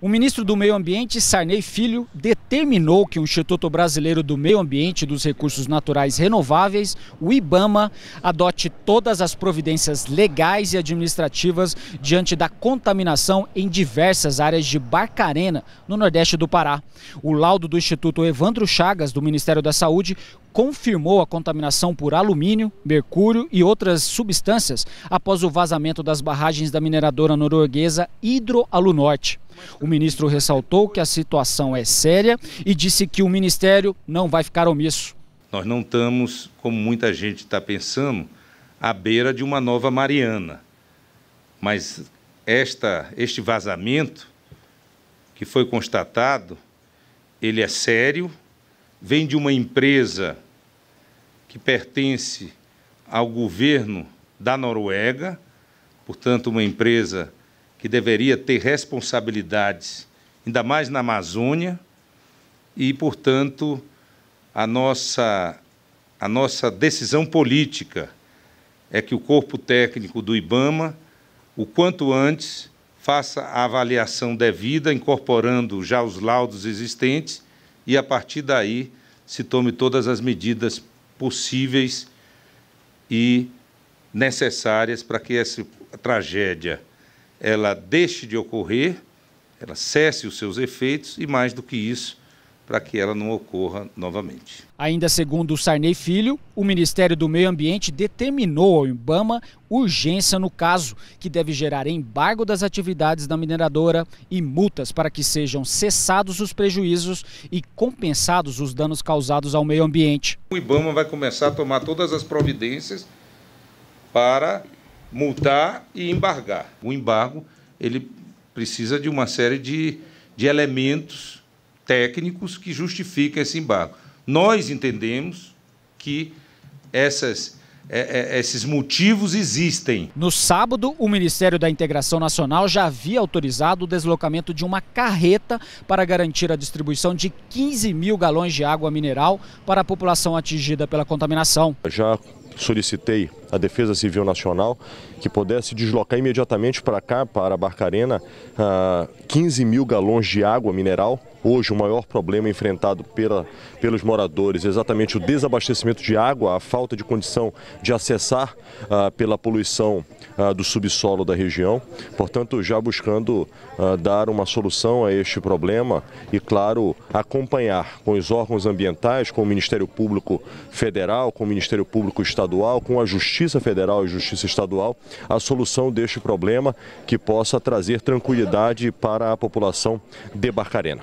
O ministro do Meio Ambiente, Sarney Filho, determinou que o Instituto Brasileiro do Meio Ambiente e dos Recursos Naturais Renováveis, o IBAMA, adote todas as providências legais e administrativas diante da contaminação em diversas áreas de Barcarena, no nordeste do Pará. O laudo do Instituto Evandro Chagas, do Ministério da Saúde, confirmou a contaminação por alumínio, mercúrio e outras substâncias após o vazamento das barragens da mineradora norueguesa Alunorte. O ministro ressaltou que a situação é séria e disse que o ministério não vai ficar omisso. Nós não estamos, como muita gente está pensando, à beira de uma nova Mariana. Mas esta, este vazamento que foi constatado, ele é sério, vem de uma empresa que pertence ao governo da Noruega, portanto, uma empresa que deveria ter responsabilidades, ainda mais na Amazônia, e, portanto, a nossa, a nossa decisão política é que o corpo técnico do IBAMA, o quanto antes, faça a avaliação devida, incorporando já os laudos existentes, e a partir daí se tome todas as medidas possíveis e necessárias para que essa tragédia ela deixe de ocorrer, ela cesse os seus efeitos e mais do que isso, para que ela não ocorra novamente. Ainda segundo o Sarney Filho, o Ministério do Meio Ambiente determinou ao Ibama urgência no caso, que deve gerar embargo das atividades da mineradora e multas para que sejam cessados os prejuízos e compensados os danos causados ao meio ambiente. O Ibama vai começar a tomar todas as providências para multar e embargar. O embargo ele precisa de uma série de, de elementos técnicos que justificam esse embargo. Nós entendemos que essas é, é, esses motivos existem. No sábado, o Ministério da Integração Nacional já havia autorizado o deslocamento de uma carreta para garantir a distribuição de 15 mil galões de água mineral para a população atingida pela contaminação. Já solicitei à Defesa Civil Nacional que pudesse deslocar imediatamente para cá, para Barcarena, 15 ah, mil galões de água mineral. Hoje, o maior problema enfrentado pela, pelos moradores é exatamente o desabastecimento de água, a falta de condição de acessar ah, pela poluição ah, do subsolo da região. Portanto, já buscando ah, dar uma solução a este problema e, claro, acompanhar com os órgãos ambientais, com o Ministério Público Federal, com o Ministério Público Estadual, com a Justiça Federal e Justiça Estadual, a solução deste problema que possa trazer tranquilidade para a população de Barcarena.